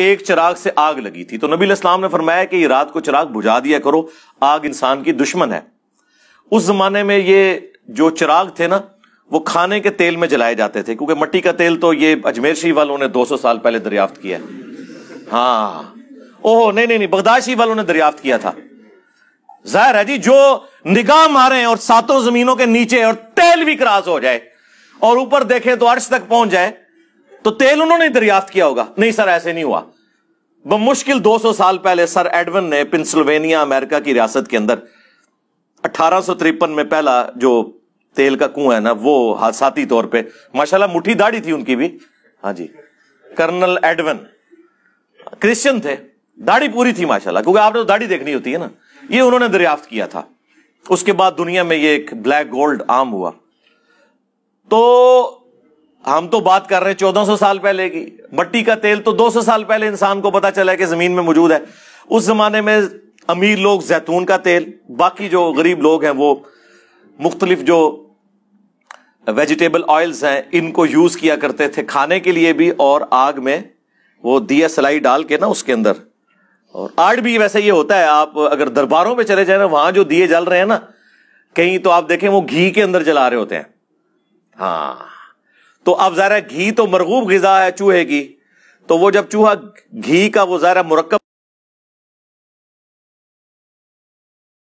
एक चिराग से आग लगी थी तो नबी इस्लाम ने फरमाया कि रात को चिराग बुझा दिया करो आग इंसान की दुश्मन है उस जमाने में ये जो चिराग थे ना वो खाने के तेल में जलाए जाते थे क्योंकि मट्टी का तेल तो ये अजमेर शरीफ वालों ने 200 साल पहले दरियाफ्त किया है हाँ ओह नहीं नहीं नहीं बगदाद शरीफ वालों ने दरियाफ्त किया था जाहिर है जी जो निगाह मारे और सातों जमीनों के नीचे और तेल भी क्रास हो जाए और ऊपर देखें तो अर्श तक पहुंच जाए तो तेल उन्होंने दरियाफ्त किया होगा नहीं सर ऐसे नहीं हुआ दो 200 साल पहले सर एडवन ने पेंसिल्वेनिया अमेरिका की रियासत के अंदर अठारह में पहला जो तेल का कुआ है ना वो हादसाती तौर पे माशाल्लाह मुठी दाढ़ी थी उनकी भी हाँ जी कर्नल एडवन क्रिश्चियन थे दाढ़ी पूरी थी माशाल्लाह क्योंकि आपने तो दाढ़ी देखनी होती है ना ये उन्होंने दरियाफ्त किया था उसके बाद दुनिया में ये एक ब्लैक गोल्ड आम हुआ तो हम तो बात कर रहे हैं 1400 साल पहले की मट्टी का तेल तो 200 साल पहले इंसान को पता चला है कि जमीन में मौजूद है उस जमाने में अमीर लोग जैतून का तेल बाकी जो गरीब लोग हैं वो मुख्तलिफ जो वेजिटेबल ऑयल्स हैं इनको यूज किया करते थे खाने के लिए भी और आग में वो दिया सलाई डाल के ना उसके अंदर और आर्ट भी वैसे ये होता है आप अगर दरबारों में चले जाए ना वहां जो दिए जल रहे हैं ना कहीं तो आप देखें वो घी के अंदर जला रहे होते हैं हाँ तो अब ज़रा घी तो मरगूब गजा है चूहे की तो वो जब चूहा घी का वो ज़रा मुरक्ब